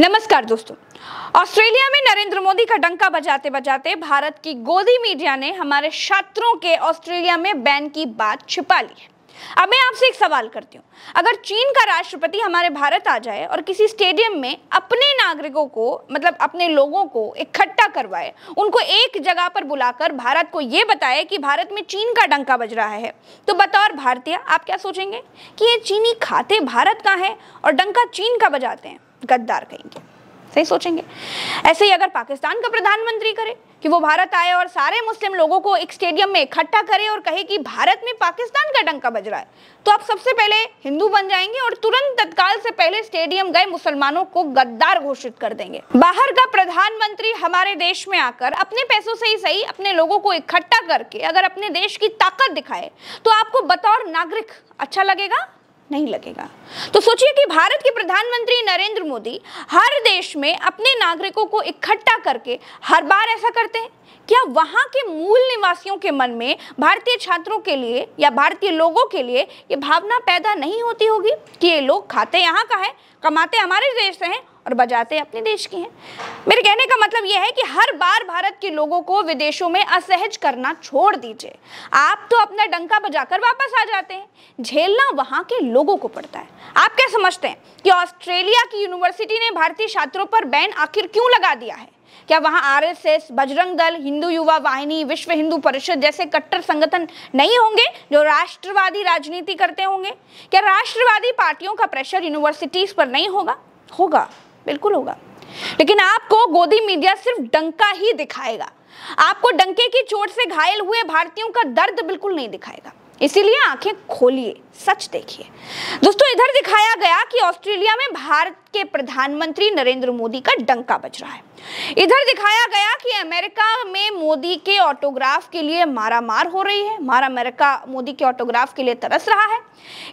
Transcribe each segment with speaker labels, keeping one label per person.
Speaker 1: नमस्कार दोस्तों ऑस्ट्रेलिया में नरेंद्र मोदी का डंका बजाते बजाते भारत की गोदी मीडिया ने हमारे छात्रों के ऑस्ट्रेलिया में बैन की बात छिपा ली है अब मैं आपसे एक सवाल करती हूँ अगर चीन का राष्ट्रपति हमारे भारत आ जाए और किसी स्टेडियम में अपने नागरिकों को मतलब अपने लोगों को इकट्ठा करवाए उनको एक जगह पर बुलाकर भारत को ये बताए कि भारत में चीन का डंका बज रहा है तो बतौर भारतीय आप क्या सोचेंगे कि ये चीनी खाते भारत का है और डंका चीन का बजाते हैं गद्दार कहेंगे सही सोचेंगे ऐसे ही अगर पाकिस्तान का प्रधानमंत्री करे कि वो भारत आए और सारे मुस्लिम लोगों को एक स्टेडियम में इकट्ठा करे और कहे कि भारत में पाकिस्तान का डंका बज रहा है तो आप सबसे पहले हिंदू बन जाएंगे और तुरंत तत्काल से पहले स्टेडियम गए मुसलमानों को गद्दार घोषित कर देंगे बाहर का प्रधानमंत्री हमारे देश में आकर अपने पैसों से ही सही अपने लोगों को इकट्ठा करके अगर अपने देश की ताकत दिखाए तो आपको बतौर नागरिक अच्छा लगेगा नहीं लगेगा तो सोचिए कि भारत के प्रधानमंत्री नरेंद्र मोदी हर देश में अपने नागरिकों को इकट्ठा करके हर बार ऐसा करते हैं क्या वहाँ के मूल निवासियों के मन में भारतीय छात्रों के लिए या भारतीय लोगों के लिए ये भावना पैदा नहीं होती होगी कि ये लोग खाते यहाँ का है कमाते हमारे देश से हैं और बजाते अपने देश की हैं मेरे कहने का मतलब यह है कि हर बार भारत के लोगों को विदेशों में असहज करना छोड़ दीजिए आप तो अपना डंका बजाकर वापस आ जाते हैं झेलना वहाँ के लोगों को पड़ता है आप क्या समझते हैं कि ऑस्ट्रेलिया की यूनिवर्सिटी ने भारतीय छात्रों पर बैन आखिर क्यों लगा दिया है क्या वहाँ आरएसएस, बजरंग दल हिंदू युवा वाहिनी विश्व हिंदू परिषद जैसे कट्टर संगठन नहीं होंगे जो राष्ट्रवादी राजनीति करते होंगे क्या राष्ट्रवादी पार्टियों का प्रेशर यूनिवर्सिटीज पर नहीं होगा होगा बिल्कुल होगा लेकिन आपको गोदी मीडिया सिर्फ डंका ही दिखाएगा आपको डंके की चोट से घायल हुए भारतीयों का दर्द बिल्कुल नहीं दिखाएगा इसीलिए आंखें खोलिए सच देखिए दोस्तों इधर दिखाया गया कि ऑस्ट्रेलिया में भारत के प्रधानमंत्री नरेंद्र मोदी का डंका बज रहा है इधर दिखाया गया कि अमेरिका में मोदी के ऑटोग्राफ के लिए मारा मार हो रही है मारा अमेरिका मोदी के ऑटोग्राफ के लिए तरस रहा है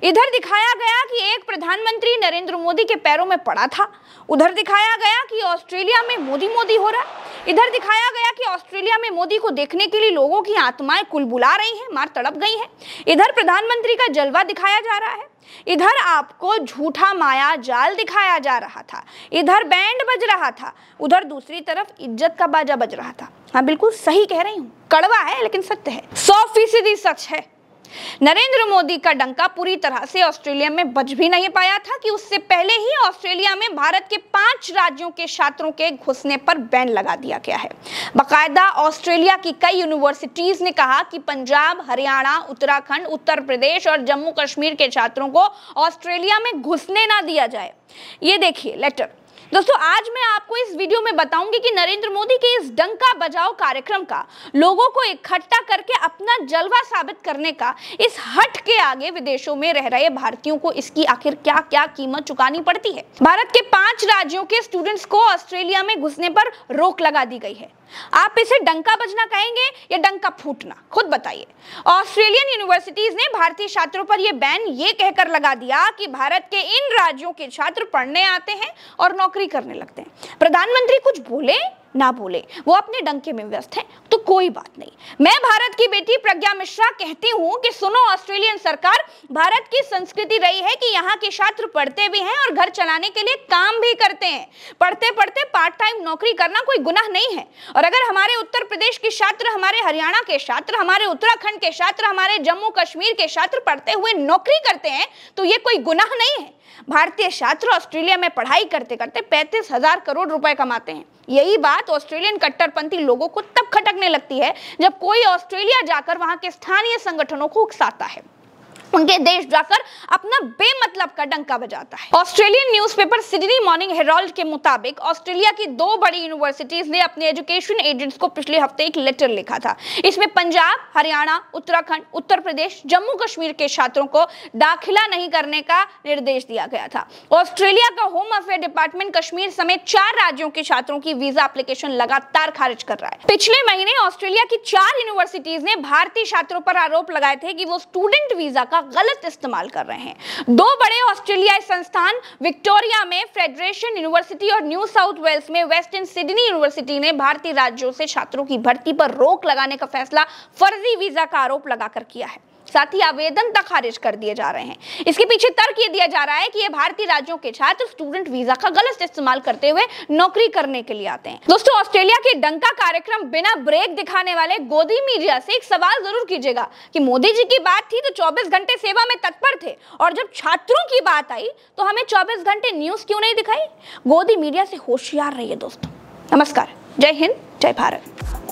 Speaker 1: इधर दिखाया गया कि एक प्रधानमंत्री नरेंद्र मोदी के पैरों में पड़ा था उधर दिखाया गया कि ऑस्ट्रेलिया में मोदी मोदी हो रहा है इधर दिखाया गया कि ऑस्ट्रेलिया में मोदी को देखने के लिए लोगों की आत्माएं कुल बुला रही हैं मार तड़प गई हैं इधर प्रधानमंत्री का जलवा दिखाया जा रहा है इधर आपको झूठा माया जाल दिखाया जा रहा था इधर बैंड बज रहा था उधर दूसरी तरफ इज्जत का बाजा बज रहा था हाँ बिल्कुल सही कह रही हूँ कड़वा है लेकिन सत्य है सौ फीसदी सच है नरेंद्र मोदी का डंका पूरी तरह से ऑस्ट्रेलिया में बज भी नहीं पाया था कि उससे पहले ही ऑस्ट्रेलिया में भारत के पांच राज्यों के छात्रों के घुसने पर बैन लगा दिया गया है बाकायदा ऑस्ट्रेलिया की कई यूनिवर्सिटीज ने कहा कि पंजाब हरियाणा उत्तराखंड उत्तर प्रदेश और जम्मू कश्मीर के छात्रों को ऑस्ट्रेलिया में घुसने ना दिया जाए ये देखिए लेटर दोस्तों आज मैं आपको इस वीडियो में बताऊंगी कि नरेंद्र मोदी के इस डंका बजाओ कार्यक्रम का लोगों को इकट्ठा करके अपना जलवा साबित करने का इस हट के आगे विदेशों में रह रहे भारतीयों को इसकी आखिर क्या क्या कीमत चुकानी पड़ती है भारत के पांच राज्यों के स्टूडेंट्स को ऑस्ट्रेलिया में घुसने पर रोक लगा दी गई है आप इसे डंका बजना कहेंगे या डंका फूटना खुद बताइए ऑस्ट्रेलियन यूनिवर्सिटीज ने भारतीय छात्रों पर यह बैन ये कहकर लगा दिया कि भारत के इन राज्यों के छात्र पढ़ने आते हैं और नौकरी नौकरी करने लगते हैं प्रधानमंत्री कुछ बोले ना बोले वो अपने डंके में व्यस्त हैं तो कोई बात नहीं मैं भारत की बेटी प्रज्ञा मिश्रा कहती हूँ कि सुनो ऑस्ट्रेलियन सरकार भारत की संस्कृति रही है कि यहाँ के छात्र पढ़ते भी हैं और घर चलाने के लिए काम भी करते हैं पढ़ते पढ़ते पार्ट टाइम नौकरी करना कोई गुनाह नहीं है और अगर हमारे उत्तर प्रदेश के छात्र हमारे हरियाणा के छात्र हमारे उत्तराखंड के छात्र हमारे जम्मू कश्मीर के छात्र पढ़ते हुए नौकरी करते हैं तो ये कोई गुनाह नहीं है भारतीय छात्र ऑस्ट्रेलिया में पढ़ाई करते करते पैंतीस हजार करोड़ रुपए कमाते हैं यही बात ऑस्ट्रेलियन कट्टरपंथी लोगों को तब खटकने लगती है जब कोई ऑस्ट्रेलिया जाकर वहां के स्थानीय संगठनों को उकसाता है उनके देश जाकर अपना बेमतलब का डंका बजाता है Australian newspaper Sydney Morning Herald के मुताबिक ऑस्ट्रेलिया की दो बड़ी यूनिवर्सिटीज ने अपने एजुकेशन एजेंट्स को पिछले हफ्ते एक लेटर लिखा था इसमें पंजाब हरियाणा उत्तराखंड उत्तर प्रदेश जम्मू कश्मीर के छात्रों को दाखिला नहीं करने का निर्देश दिया गया था ऑस्ट्रेलिया का होम अफेयर डिपार्टमेंट कश्मीर समेत चार राज्यों के छात्रों की वीजा एप्लीकेशन लगातार खारिज कर रहा है पिछले महीने ऑस्ट्रेलिया की चार यूनिवर्सिटीज ने भारतीय छात्रों पर आरोप लगाए थे कि वो स्टूडेंट वीजा का गलत इस्तेमाल कर रहे हैं दो बड़े ऑस्ट्रेलियाई संस्थान विक्टोरिया में फेडरेशन यूनिवर्सिटी और न्यू साउथ वेल्स में वेस्टर्न सिडनी यूनिवर्सिटी ने भारतीय राज्यों से छात्रों की भर्ती पर रोक लगाने का फैसला फर्जी वीजा का आरोप लगाकर किया है साथ ही आवेदन तक खारिज कर दिए जा रहे हैं इसके पीछे तर्क ये दिया जा रहा है कि ये भारतीय राज्यों के छात्र स्टूडेंट वीजा का गलत इस्तेमाल करते हुए नौकरी करने के लिए आते हैं दोस्तों ऑस्ट्रेलिया के डंका कार्यक्रम बिना ब्रेक दिखाने वाले गोदी मीडिया से एक सवाल जरूर कीजिएगा कि मोदी जी की बात थी तो चौबीस घंटे सेवा में तत्पर थे और जब छात्रों की बात आई तो हमें चौबीस घंटे न्यूज क्यों नहीं दिखाई गोदी मीडिया से होशियार रहिए दोस्तों नमस्कार जय हिंद जय भारत